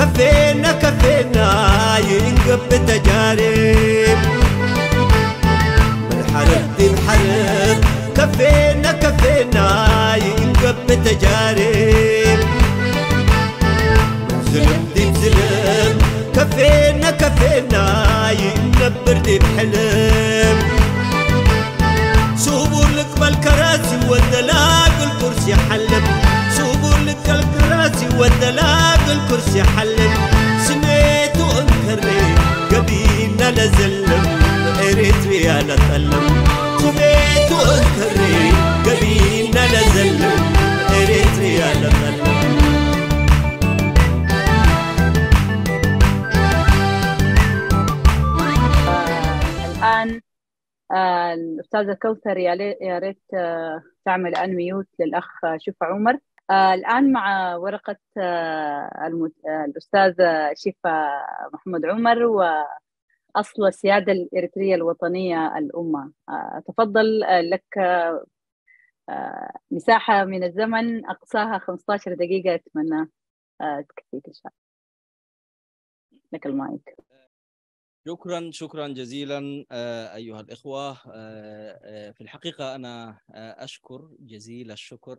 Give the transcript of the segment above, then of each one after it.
كفينا كفينا ينقب بالتجارب بالحرب دي الحرب كفينا كفينا ينقب بالتجارب بظلم دي بظلم كفينا كفينا ينبر دي بحلم والثلاث الكرسي حلل سميت وانكريت قبيلنا لزلم اريتريا لطلم سميت وانكريت قبيلنا لزلم اريتريا لطلم الان آه، الاستاذه كوثر يا ريت آه، تعمل انميوت للاخ آه، شوف عمر آه، الآن مع ورقة آه، المت... آه، الأستاذة شفا محمد عمر وأصل السيادة الإريترية الوطنية الأمة تفضل لك مساحة من الزمن أقصاها 15 دقيقة أتمنى تكفيك إن شاء الله لك المايك شكرا شكرا جزيلا آه، ايها الاخوه آه، آه، في الحقيقه انا اشكر جزيل الشكر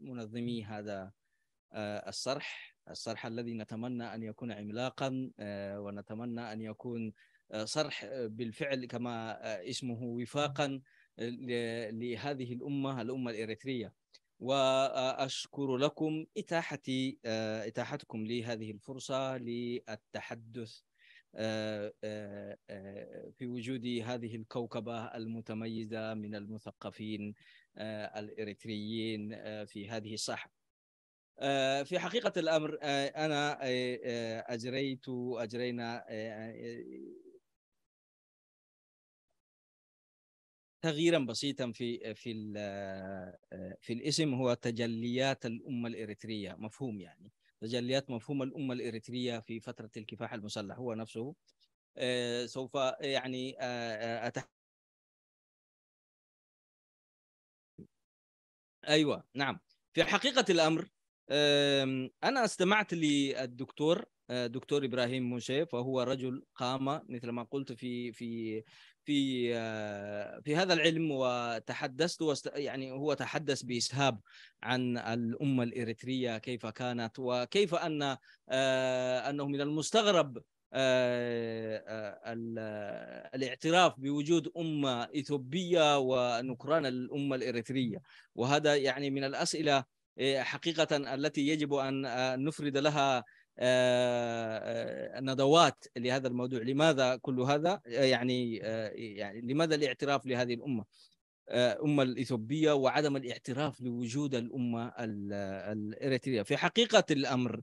ومنظمي هذا الصرح الصرح الذي نتمنى ان يكون عملاقا ونتمنى ان يكون صرح بالفعل كما اسمه وفاقا لهذه الامه الامه الاريتريه واشكر لكم اتاحتي آه، اتاحتكم لي هذه الفرصه للتحدث آه، آه، في وجود هذه الكوكبه المتميزه من المثقفين الاريتريين في هذه الساحه. في حقيقه الامر انا اجريت اجرينا تغييرا بسيطا في في في الاسم هو تجليات الامه الاريتريه مفهوم يعني تجليات مفهوم الامه الاريتريه في فتره الكفاح المسلح هو نفسه آه، سوف يعني آه، آه، أتح... ايوه نعم في حقيقه الامر انا استمعت للدكتور دكتور ابراهيم موسى فهو رجل قام مثل ما قلت في في في آه، في هذا العلم وتحدثت يعني هو تحدث بإسهاب عن الأمة الإريترية كيف كانت وكيف أن آه، أنه من المستغرب آه، الاعتراف بوجود أمة إثيوبية ونكران الأمة الإريترية وهذا يعني من الأسئلة حقيقة التي يجب أن نفرد لها آه، آه، ندوات لهذا الموضوع لماذا كل هذا آه، يعني يعني لماذا الاعتراف لهذه الامه الأمة الإثيوبية وعدم الاعتراف لوجود الأمة الإريترية في حقيقة الأمر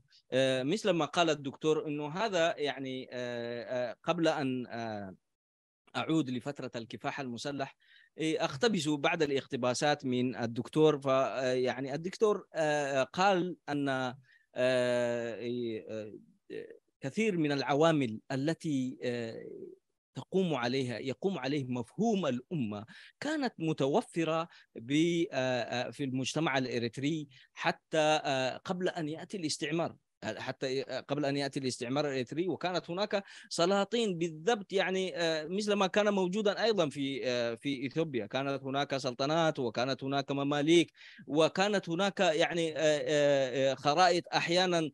مثل ما قال الدكتور أنه هذا يعني قبل أن أعود لفترة الكفاح المسلح اقتبس بعد الاقتباسات من الدكتور فيعني الدكتور قال أن آه، آه، آه، كثير من العوامل التي تقوم عليها يقوم عليه مفهوم الأمة كانت متوفرة في المجتمع الإريتري حتى قبل أن يأتي الاستعمار حتى قبل ان ياتي الاستعمار الاثري وكانت هناك سلاطين بالضبط يعني آه، مثل ما كان موجودا ايضا في آه، في اثيوبيا كانت هناك سلطنات وكانت هناك مماليك وكانت هناك يعني آه، خرائط احيانا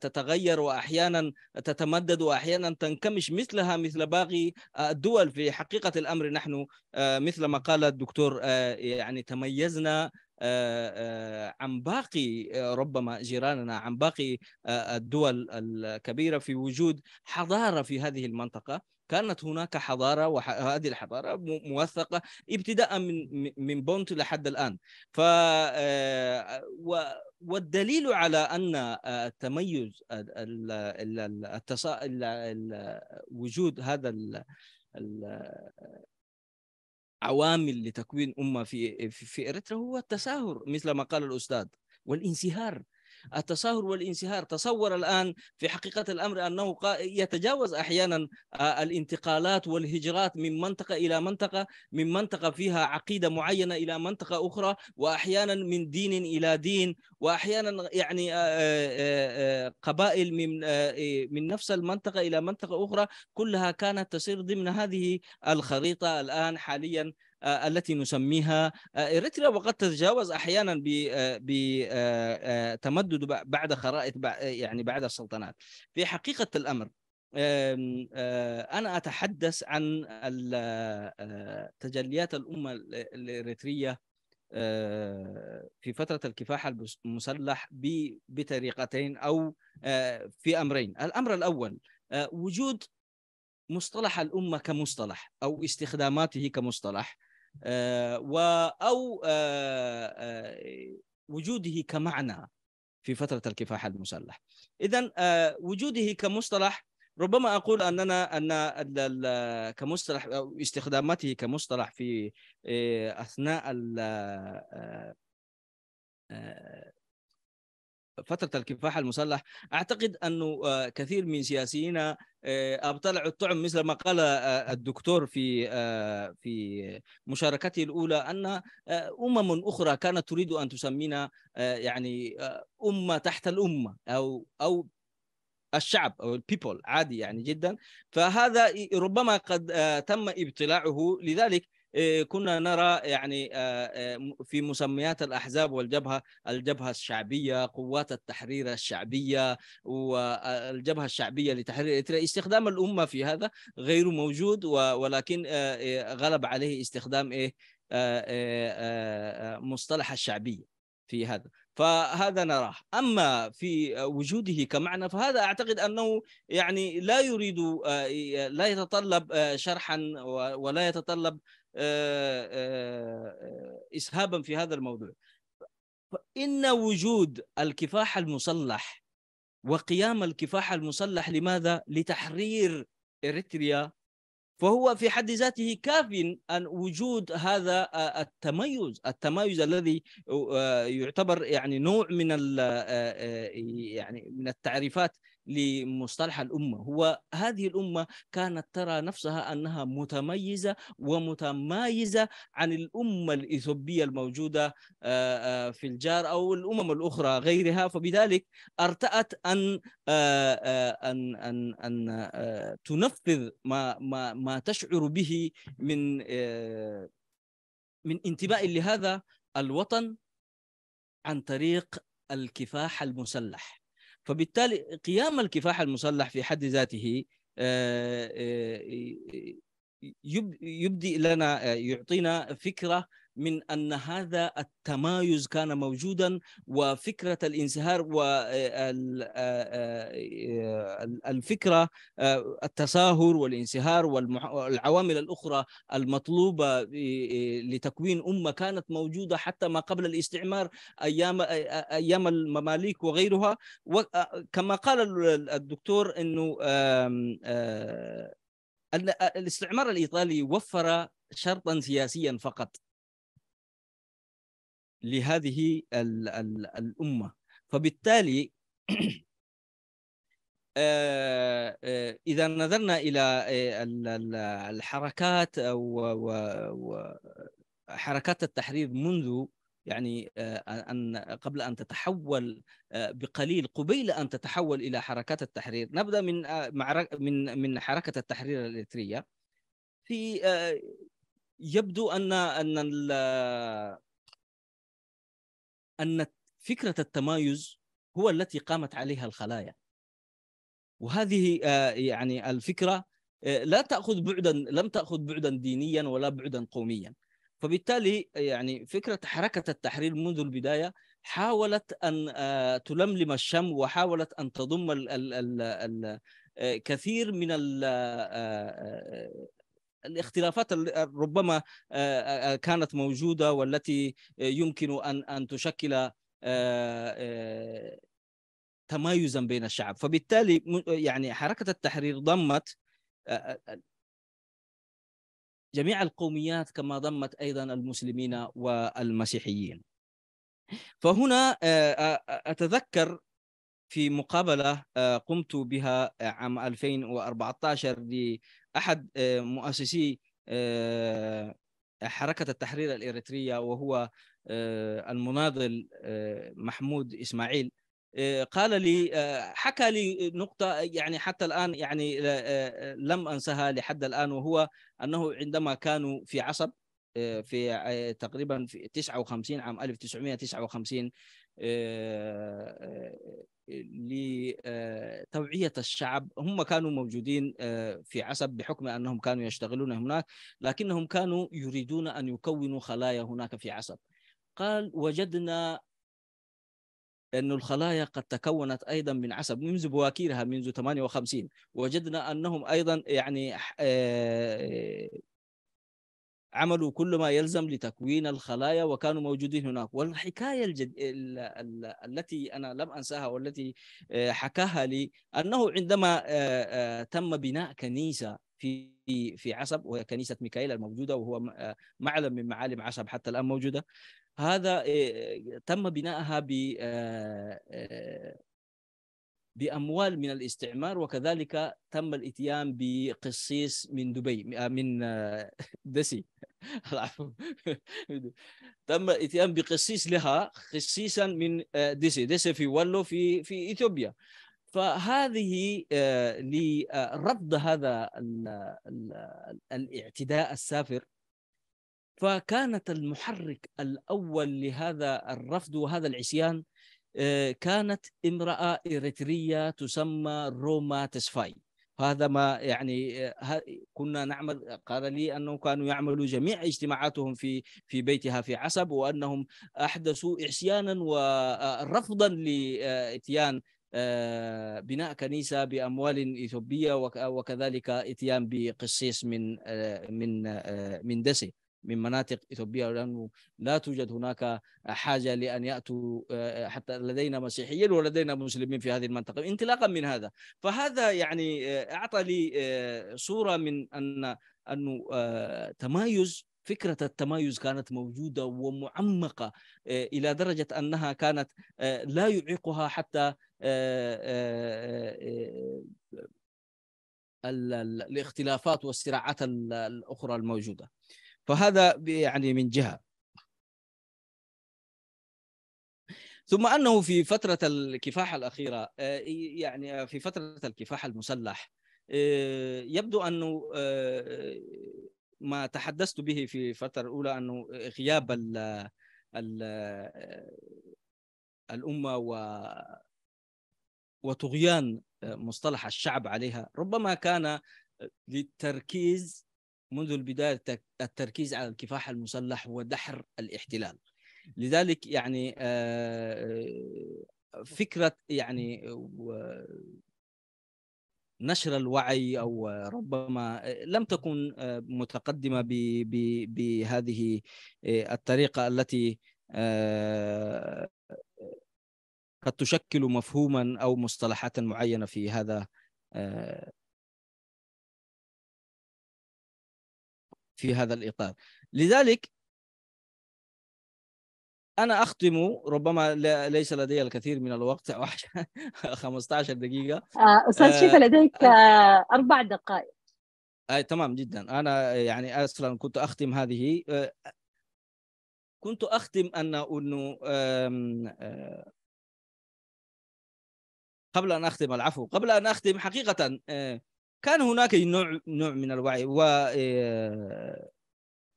تتغير واحيانا تتمدد واحيانا تنكمش مثلها مثل باقي الدول في حقيقه الامر نحن مثل ما قال الدكتور يعني تميزنا آه، آه، عن باقي آه، ربما جيراننا عن باقي الدول الكبيرة في وجود حضارة في هذه المنطقة كانت هناك حضاره وهذه الحضاره موثقه ابتداء من من بونت لحد الان ف والدليل على ان تميز التص... وجود هذا عوامل لتكوين امه في في اريترا هو التساهر مثل ما قال الاستاذ والانسهار التساهل والانسهار تصور الآن في حقيقة الأمر أنه يتجاوز أحيانا آه، الانتقالات والهجرات من منطقة إلى منطقة من منطقة فيها عقيدة معينة إلى منطقة أخرى وأحيانا من دين إلى دين وأحيانا يعني آه، آه، قبائل من إيه، من نفس المنطقة إلى منطقة أخرى كلها كانت تسير ضمن هذه الخريطة الآن حاليا آه، التي نسميها إريتريا آه، وقد تتجاوز أحيانا بتمدد آه، بعد خرائط يعني بعد السلطنات في حقيقة الأمر أنا أتحدث عن تجليات الأمة الإريترية في فترة الكفاح المسلح بطريقتين أو في أمرين الأمر الأول وجود مصطلح الأمة كمصطلح أو استخداماته كمصطلح آه، او آه، آه، وجوده كمعنى في فتره الكفاح المسلح اذا وجوده كمصطلح ربما اقول اننا ان كمصطلح او استخدامته كمصطلح في اثناء فتره الكفاح المسلح اعتقد انه كثير من سياسيين آه، ابطلع الطعم مثل ما قال آه، آه، الدكتور في في مشاركته الأولى أن أمم أخرى كانت تريد أن تسمينا يعني أمة تحت الأمة أو أو الشعب او البيبول عادي يعني جدا فهذا ربما قد تم ابتلاعه لذلك آه، كنا نرى يعني آه، آه، في مسميات الاحزاب والجبهه الجبهه الشعبيه قوات التحرير الشعبيه والجبهه الشعبيه لتحرير اريتريا استخدام الامه في هذا غير موجود ولكن غلب عليه استخدام ايه مصطلح الشعبيه في هذا فهذا نراه اما في وجوده كمعنى فهذا اعتقد انه يعني لا يريد لا يتطلب شرحا ولا يتطلب آه، آه، آه، اسهابا في هذا الموضوع فان وجود الكفاح المسلح وقيام الكفاح المسلح لماذا لتحرير اريتريا فهو في حد ذاته كاف ان وجود هذا التميز التميز الذي يعتبر يعني نوع من يعني من التعريفات لمصطلح الأمة هو هذه الأمة كانت ترى نفسها أنها متميزة ومتمايزة عن الأمة الإثيوبية الموجودة آه، آه، في الجار أو الأمم الأخرى غيرها فبذلك ارتأت أن آه، أن أن أن تنفذ ما ما ما تشعر به من من انتماء لهذا الوطن عن طريق الكفاح المسلح فبالتالي قيام الكفاح المسلح في حد ذاته آه، آه، يبدي لنا آه، يعطينا فكره من ان هذا التمايز كان موجودا وفكره الانزهار والفكره آه، آه، آه، التساهر والانسهار والعوامل الاخرى المطلوبه لتكوين امه كانت موجوده حتى ما قبل الاستعمار ايام ايام المماليك وغيرها وكما قال الدكتور انه الاستعمار الايطالي وفر شرطا سياسيا فقط لهذه الأمة فبالتالي آه، آه، إذا نظرنا إلى آه، الحركات أو حركات التحرير منذ يعني أن قبل أن تتحول بقليل قبيل أن تتحول إلى حركات التحرير نبدأ من من من حركة التحرير الإريترية في يبدو أن أن ان فكره التمايز هو التي قامت عليها الخلايا وهذه آه، يعني الفكره آه، لا تاخذ بعدا لم تاخذ بعدا دينيا ولا بعدا قوميا فبالتالي آه، يعني فكره حركه التحرير منذ البدايه حاولت ان تلملم الشم وحاولت ان تضم الـ الـ الـ الـ كثير من الاختلافات ربما آه، آه، آه، كانت موجوده والتي يمكن ان ان تشكل تمايزا بين الشعب فبالتالي يعني حركه التحرير ضمت جميع القوميات كما ضمت ايضا المسلمين والمسيحيين فهنا اتذكر في مقابله قمت بها عام 2014 احد آه، مؤسسي آه، حركه التحرير الاريتريه وهو آه، المناضل محمود اسماعيل قال لي حكى لي نقطة يعني حتى الآن يعني لم أنسها لحد الآن وهو أنه عندما كانوا في عصب في تقريبا في 59 عام 1959 لتوعية آه، الشعب هم كانوا موجودين آه، في عسب بحكم أنهم كانوا يشتغلون هناك لكنهم كانوا يريدون أن يكونوا خلايا هناك في عسب قال وجدنا أن الخلايا قد تكونت أيضا من عسب منذ بواكيرها منذ 58 وجدنا أنهم أيضا يعني آه، عملوا كل ما يلزم لتكوين الخلايا وكانوا موجودين هناك والحكاية الجد... ال... ال... التي أنا لم أنساها والتي آه، حكاها لي أنه عندما آه، آه، تم بناء كنيسة في في عصب وهي كنيسة ميكائيل الموجودة وهو معلم من معالم عصب حتى الآن موجودة هذا تم بنائها ب باموال من الاستعمار وكذلك تم الاتيان بقصيص من دبي من دسي تم الاتيان بقسيس لها قسيسا من آه، ديسي ديسي في والو في في اثيوبيا فهذه آه، لرفض هذا الاعتداء السافر فكانت المحرك الاول لهذا الرفض وهذا العصيان آه، كانت امراه اريتريه تسمى روما تسفاي هذا ما يعني آه، كنا نعمل قال لي انهم كانوا يعملوا جميع اجتماعاتهم في في بيتها في عسب وانهم احدثوا عصيانا ورفضا آه، لاتيان آه، بناء كنيسه باموال اثيوبيه وكذلك اتيان بقسيس من من من دسي من مناطق إثيوبيا لأنه لا توجد هناك حاجة لأن يأتوا آه، حتى لدينا مسيحيين ولدينا مسلمين في هذه المنطقة انطلاقا من هذا فهذا يعني آه، أعطى لي آه، صورة من أن أنه تمايز فكرة التمايز كانت موجودة ومعمقة إلى درجة أنها كانت لا يعيقها حتى الاختلافات والصراعات الأخرى الموجودة فهذا يعني من جهه ثم انه في فتره الكفاح الاخيره آه، يعني في فتره الكفاح المسلح آه، يبدو انه آه، ما تحدثت به في الفتره الاولى انه غياب الامه و وطغيان مصطلح الشعب عليها ربما كان للتركيز منذ البداية التركيز على الكفاح المسلح ودحر الاحتلال لذلك يعني آه، آه، فكرة يعني نشر الوعي أو ربما آه، لم تكن متقدمة بهذه الطريقة التي قد تشكل مفهوما أو مصطلحات معينة في هذا في هذا الاطار لذلك انا اختم ربما ليس لدي الكثير من الوقت 15 دقيقه آه، استاذ شيف آه، لديك آه. اربع دقائق اي تمام جدا انا يعني اصلا كنت اختم هذه كنت اختم ان انه قبل ان اختم العفو قبل ان اختم حقيقه كان هناك نوع نوع من الوعي و آه،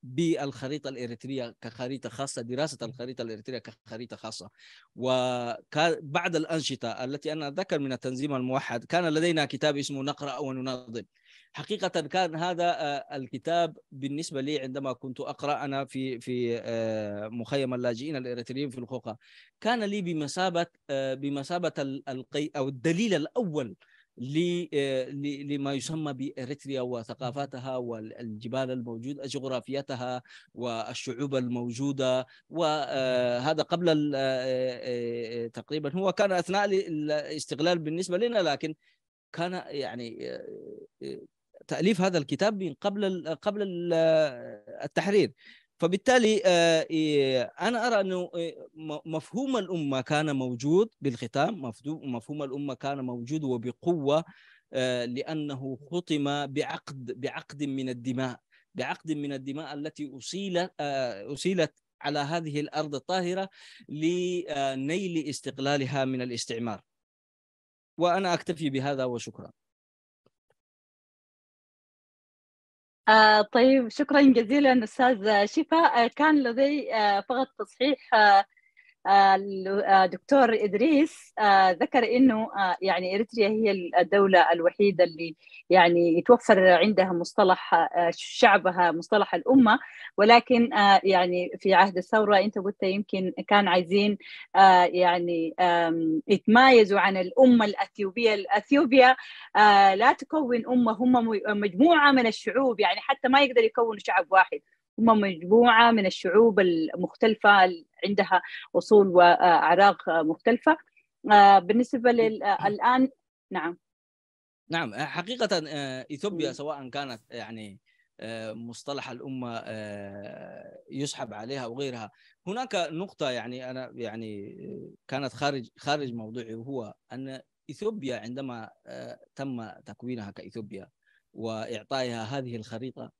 بالخريطه الاريتريه كخريطه خاصه دراسه الخريطه الاريتريه كخريطه خاصه وبعد الانشطه التي انا اتذكر من التنظيم الموحد كان لدينا كتاب اسمه نقرا وننظم حقيقه كان هذا آه، الكتاب بالنسبه لي عندما كنت اقرا انا في في آه، مخيم اللاجئين الاريتريين في الخوخه كان لي بمثابه بمثابه القي او الدليل الاول لما يسمى بإريتريا وثقافاتها والجبال الموجودة جغرافيتها والشعوب الموجودة وهذا آه، قبل آه، آه، تقريبا هو كان أثناء الاستغلال بالنسبة لنا لكن كان يعني تأليف هذا الكتاب من قبل قبل التحرير فبالتالي آه، إيه، انا ارى انه إيه، مفهوم الامه كان موجود بالختام مفهوم الامه كان موجود وبقوه آه، لانه ختم بعقد بعقد من الدماء بعقد من الدماء التي اصيلت آه، أصيلت على هذه الأرض الطاهرة لنيل استقلالها من الاستعمار وأنا أكتفي بهذا وشكرا آه، طيب شكرا جزيلا استاذ شفاء آه، كان لدي آه، فقط تصحيح آه آه، دكتور ادريس آه، ذكر انه آه، يعني اريتريا هي الدوله الوحيده اللي يعني يتوفر عندها مصطلح شعبها مصطلح الامه ولكن يعني في عهد الثوره انت قلت يمكن كان عايزين يعني يتمايزوا عن الامه الاثيوبيه، الاثيوبيا لا تكون امه هم مجموعه من الشعوب يعني حتى ما يقدر يكونوا شعب واحد هم مجموعة من الشعوب المختلفة عندها أصول وأعراق مختلفة آه، بالنسبة نعم. للآن الآن نعم نعم آه، حقيقة آه، إثيوبيا سواء كانت يعني مصطلح الامه يسحب عليها وغيرها هناك نقطه يعني انا يعني كانت خارج خارج موضوعي وهو ان اثيوبيا عندما تم تكوينها كاثيوبيا واعطائها هذه الخريطه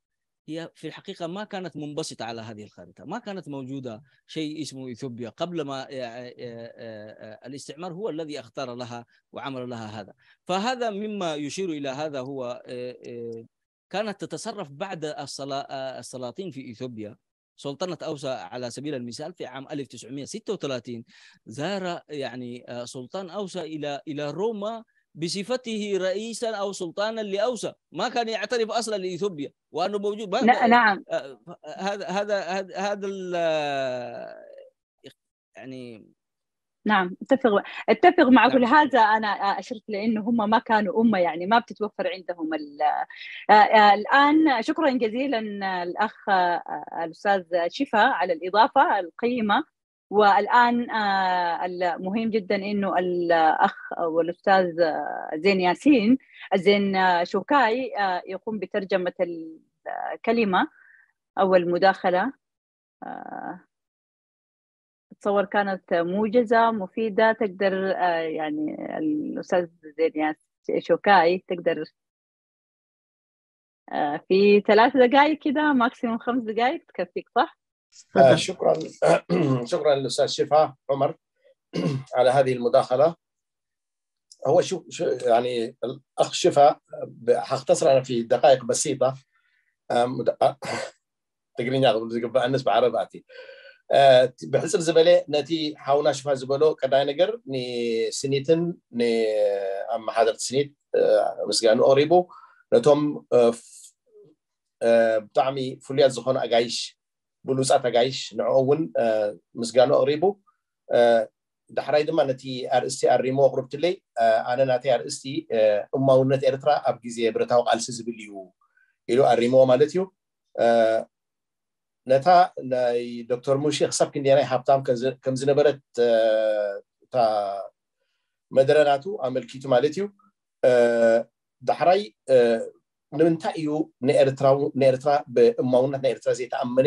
هي في الحقيقة ما كانت منبسطة على هذه الخريطة ما كانت موجودة شيء اسمه إثيوبيا قبل ما آه، آه، آه، الاستعمار هو الذي اختار لها وعمل لها هذا فهذا مما يشير إلى هذا هو كانت تتصرف بعد السلاطين في إثيوبيا سلطنة أوسا على سبيل المثال في عام 1936 زار يعني سلطان أوسا إلى إلى روما بصفته رئيسا او سلطانا لاوسا ما كان يعترف اصلا لاثيوبيا وانه موجود ما نعم آه، هذا هذا هذا يعني نعم اتفق اتفق مع كل نعم. هذا انا اشرت لانه هم ما كانوا امه يعني ما بتتوفر عندهم آه، آه، الان شكرا جزيلا الاخ الاستاذ شفا على الاضافه القيمه والان آه، المهم جدا انه الاخ والاستاذ آه، زين ياسين زين آه، شوكاي يقوم بترجمه الكلمه او المداخله اتصور كانت موجزه مفيده تقدر يعني الاستاذ زين شوكاي تقدر في ثلاث دقائق كده ماكسيموم خمس دقائق تكفيك صح؟ آه، شكرا آه، شكرا للاستاذ شفا عمر على هذه المداخله هو شو يعني الاخ شفا حختصر انا في دقائق بسيطه آه، تقرين ياخذ بالنسبه عرباتي بحسب زبله نتي حاونا شفا زبالو كداينجر ني سنيتن ني ام حضرت سنيت مسجان اوريبو نتوم بتعمي فليات زخون اجايش ብሉፃት ኣጋይሽ ንዕኡ እውን ምስጋኖ ኣቕሪቡ ዳሕራይ ድማ ነቲ ኣርእስቲ ኣሪሞ ኣቕርብትለይ ኣነ ናተይ ኣርእስቲ እማውነት ኤርትራ ኣብ ግዜ ብረታዊ ቃልሲ ዝብል እዩ ኢሉ ኣሪሞዎ ማለት እዩ ነታ ናይ ዶክተር ሙሺ ክሳብ ክንደናይ ሃብታም ከም ዝነበረት እታ መደረ ናቱ ኣመልኪቱ ማለት እዩ ዳሕራይ ንምንታይ እዩ ንኤርትራ ብእማውነት ናይ ኤርትራ ዘይተኣመነ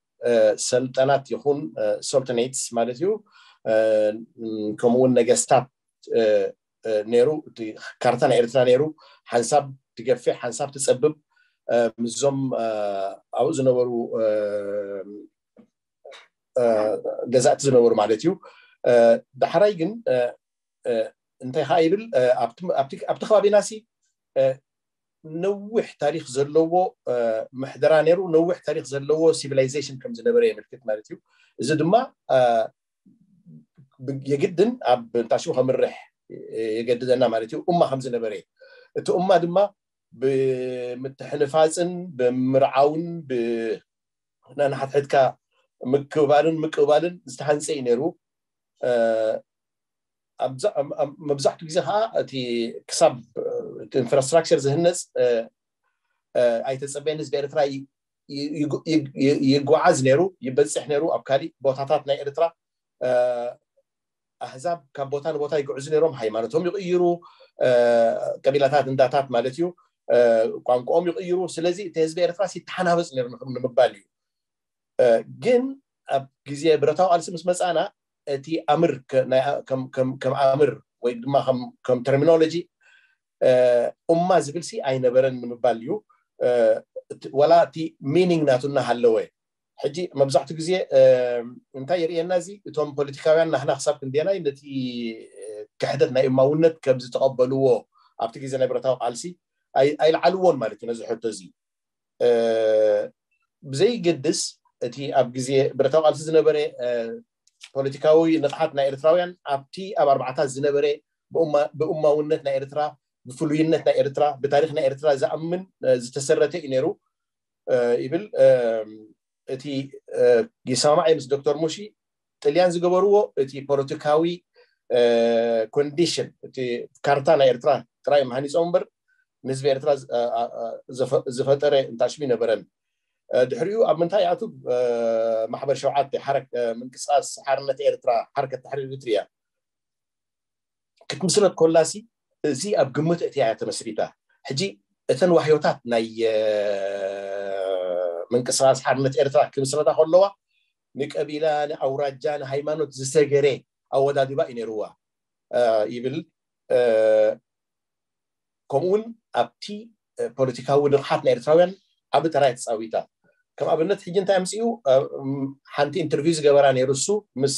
ስልጠናት ይኹን ሶልተኔትስ ማለት እዩ ከምኡ እውን ነገስታት ነይሩ እቲ ካርታ ናይ ኤርትራ ነይሩ ሓንሳብ ትገፊዕ ሓንሳብ ትፀብብ ምዞም ኣብኡ ዝነበሩ ገዛእቲ ዝነበሩ ማለት እዩ ዳሕራይ ግን እንታይ ከዓ ይብል ኣብቲ ከባቢና ሲ نوح تاريخ زلوو آه، محدرا نيرو نوح تاريخ زلوو سيفيلايزيشن كم زنبري ملكت مالتيو زد ما آه، يجدن اب تاشوها من رح آه، يجددنا مالتيو امها خمس نبري ات اما دما بمتحنفازن بمرعون ب انا حت حتكا مكوبالن مكوبالن استحنسي نيرو أه مبزحت بزحا تي كسب أه ኢንፍራስትራክቸር ዝህነፅ ኣይተ ፀበየንስ ብኤርትራ ይጓዓዝ ነይሩ ይበፅሕ ነይሩ ኣብ ካሊእ ቦታታት ናይ ኤርትራ ኣህዛብ ካብ ቦታ ንቦታ ይግዕዙ ነይሮም ሃይማኖቶም ይቕይሩ ቀቢላታት እንዳታት ማለት እዩ ቋንቋኦም ይቕይሩ ስለዚ እቲ ህዝቢ ኤርትራ ሲተሓናበፅ ነይሩ ንምባል እዩ ግን ኣብ ግዜ ብረታዊ ቃልሲ ምስ መፃና እቲ ኣምር ከም ኣምር ወይ ድማ ከም ተርሚኖሎጂ እማ ዝብል ሲ ኣይነበረን ንምባል እዩ ወላ እቲ ሚኒንግ ናቱና ሃለወ ሕጂ መብዛሕትኡ ግዜ እንታይ የርእየና እዚ እቶም ፖለቲካውያን ናሕና ክሳብ ክንደናይ ነቲ ክሕደት ናይ እማውነት ከም ዝተቐበልዎ ኣብቲ ግዜ ናይ ብረታዊ ቃልሲ ኣይለዓልዎን ማለት እዩ ነዚ ሕቶ እዚ ብዘይገድስ እቲ ኣብ ግዜ ብረታዊ ቃልሲ ዝነበረ ፖለቲካዊ ንቕሓት ናይ ኤርትራውያን ኣብቲ ኣብ ኣርባዕታት ዝነበረ ብእማውነት ናይ ኤርትራ ብፍሉይነት ናይ ኤርትራ ብታሪክ ናይ ኤርትራ ዝኣምን ዝተሰረተ እዩ ነይሩ ይብል እቲ ይሰማማዕ ምስ ዶክተር ሙሺ ጥልያን ዝገበርዎ እቲ ፖለቲካዊ ኮንዲሽን እቲ ካርታ ናይ ኤርትራ ጥራይ መሃኒፆም እምበር ንህዝቢ ኤርትራ ዝፈጠረ እንታሽሚ ነበረን ድሕሪኡ ኣብ ምንታይ ኣቱ ማሕበር ሸውዓተ ምንቅስቃስ ሓርነት ኤርትራ ሓርከት ታሕሪር ኤርትርያ ክትምስረት ኮላሲ እዚ ኣብ ግመት እትያያ ተመስሊታ ሕጂ እተን ዋህዮታት ናይ ምንቅስቃስ ዓብነት ኤርትራ ክምስረታ ከለዋ ንቀቢላ ንኣውራጃ ንሃይማኖት ዝሰገረ ኣወዳዲባ እዩ ነይርዋ ይብል ከምኡ ውን ኣብቲ ፖለቲካዊ ልቕሓፍ ናይ ኤርትራውያን ኣብ ተራይ ተፃዊታ ከም ኣብነት ሕጂ እንታይ ኣምፅኡ ሓንቲ ኢንተርቪው ዝገበራ ነይሩ እሱ ምስ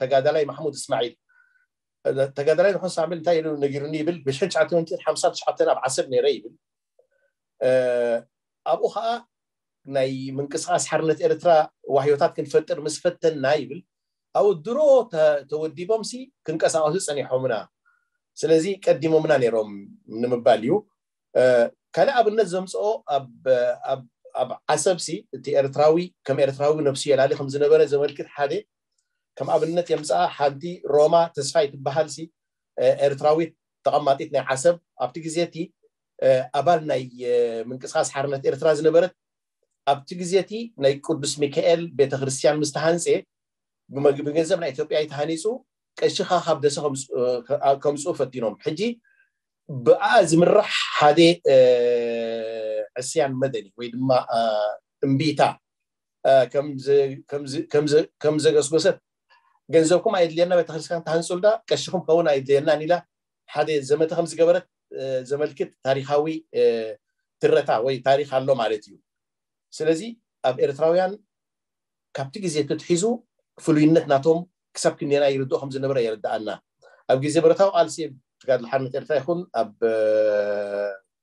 ተጋዳላይ ማሕሙድ እስማዒል تقدرين حس عمل تاير نجرني بل بس هنش عطين تين حمسات شعطين أب عصب نريب آه، أبو خا ناي من قصاص حرنة إرترا وحيوتات كن فتر مس فتن نايبل أو الدرو ت تودي بمسي كن قصاص أني حمنا سلزي كديمو منا نيروم من مباليو آه، كلا أب النزم سو أب أب أب عصب سي تي إرتراوي كم إرتراوي نفسي لالي خمس نبرة زمرك حادي كم أبنتي أمس حدي روما تسفيت بهالسي إرتراوي تقاماتيت ناي عسب أبتك زيتي أبال ناي من كسخاس حرنة إرتراز نبرت أبتك زيتي ناي قدس ميكائيل بيت غريسيان مستهانسي بما بنزم ناي توبيعي تهانيسو كشخا خاب دسا خمس أوفتينوم حجي بأز مرح هادي عسيان مدني ويدما أمبيتا كم زي كم زي كم زي كم زي جنزوكم عيدلينا بتخسكان تهانسول دا كشكم كون عيدلينا نيلا حد زمت خمس جبرت زملكة تاريخاوي ترتع وي تاريخ الله معرفتيو سلزي أب إرتراويان كابتي جزية تتحيزو فلوينة ناتوم كسب كنينا يردو خمس نبرة يرد أنا أب جزية برتاو ألسي تقعد الحرمة إرتا يخون أب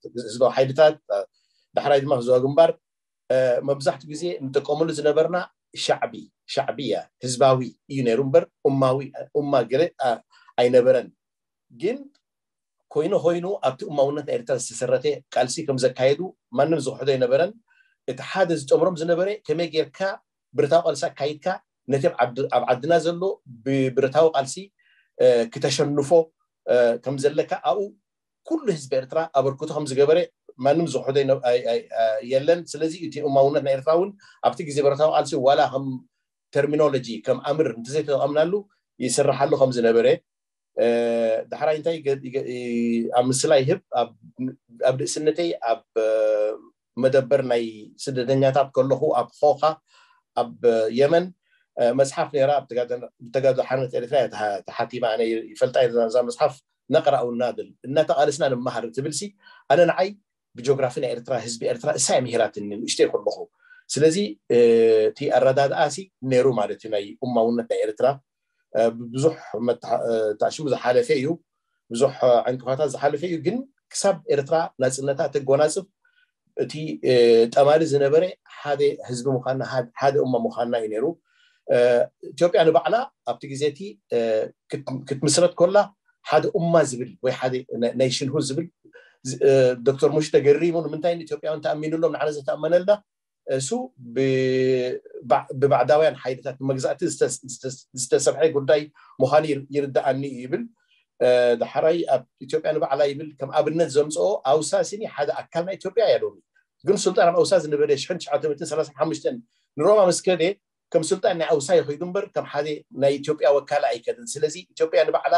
زدو حيدتات دحرايد مهزوها قنبار مبزحت جزية نتقومو لزنبرنا ሻዕቢ ሻዕቢያ ህዝባዊ እዩ ነይሩ እምበር እማዊ እማ ገለ ኣይነበረን ግን ኮይኑ ኮይኑ ኣብቲ እማውነት ናይ ኤርትራ ዝተሰረተ ቃልሲ ከም ዘካየዱ ማንም ዝኩሕዶ ኣይነበረን እቲ ሓደ ዝጨምሮም ዝነበረ ከመይ ጌርካ ብረታዊ ቃልሲ ኣካይድካ ነቲ ኣብ ዓድና ዘሎ ብብረታዊ ቃልሲ ክተሸንፎ ከም ዘለካ ኣብኡ ኩሉ ህዝቢ ኤርትራ ኣበርክቶ ከም ዝገበረ منم زحده اینو یلن سلزی اتی اماونه نیرتاون ابتدی گزی برتاو عالی ولا هم ترمینولوژی کم امر نتیجه امنالو یه سر حلو خم زنبره دهرا این تای امسلای هب اب سنتی اب مدبر نی سد دنیا تاب کله خو اب خوا اب یمن مصحف نیرا اب تقدر تقدر حنت ارثایت حتی معنی فلتای دنیا مصحف نقرأ النادل النتاق أنا سنان المهر تبلسي أنا نعي ብጂኦግራፊ ናይ ኤርትራ ህዝቢ ኤርትራ እሳይ ምሂራትኒ ንእሽተይ ከለኹ ስለዚ እቲ ኣረዳድኣሲ ነይሩ ማለት እዩ ናይ እማውነት ናይ ኤርትራ ብዙሕ ተኣሽሙ ዝሓለፈ እዩ ብዙሕ ዕንቅፋታት ዝሓለፈ እዩ ግን ክሳብ ኤርትራ ናፅነታ ተጎናፅፍ እቲ ጠማሊ ዝነበረ ሓደ ህዝቢ ምዃንና ሓደ እማ ምዃንና እዩ ነይሩ ኢትዮጵያ ንባዕላ ኣብቲ ግዜ እቲ ክትምስረት ከላ ሓደ እማ ዝብል ወይ ሓደ ናይሽንሁ ዝብል ዶር ሙሽተ ገሪሙ ንምንታይ ንኢትዮጵያ ተኣሚኑሎም ንዓነ ዘተኣመነልና እሱ ብባዕዳውያን ሓይታት ንመግዛእቲ ዝተሰብሐ ጉዳይ ምዃሉ ይርዳኣኒዩ ይብል ድሓራይ ኣብ ኢትዮጵያ ንባዕላ ይብል ከም ኣብነት ዘምፅኦ ኣውሳ ስኒ ሓደ ኣካል ናይ ኢዮጵያ ያኒ ግን ስልጣንኣ ኣውሳ ዝነበለ ሓ ንሮማ መስከደ ከም ስልጣን ናይ ኣውሳ ይኸይዱ በር ከም ሓደ ናይ ኢዮጵያ ወካል ኣይከድ ስለዚ ኢዮጵያ ንበዕላ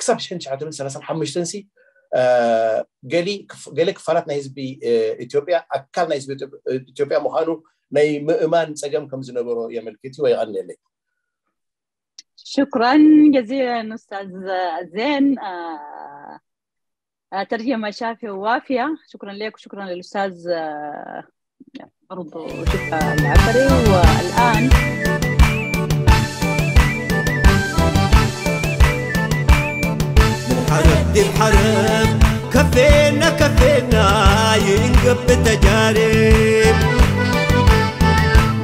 ክሳብ 3ሓ آه، جالي جالي كفارات نيزبي آه، إثيوبيا أكل نيزبي إثيوبيا مهانو ناي مؤمن سجم كم زنبرو يعمل كتير ويعن لي شكرا جزيلا أستاذ زين آه ترجمة شافية ووافية شكرا لك وشكرا للأستاذ برضو آه، شكرا العبري والآن ضد الحرب كفينا كفينا ينقب تجارب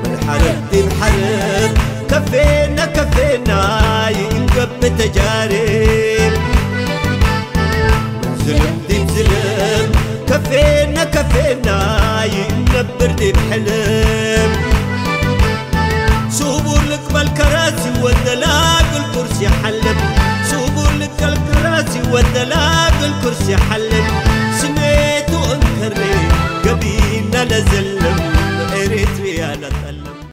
بالحرب دي الحرب كفينا كفينا ينقب تجارب بظلم دي بظلم كفينا كفينا ينبر دي بحلم والثلاث الكرسي حلل سميت وانكرني قبيلنا لزلم اريتريا لتلم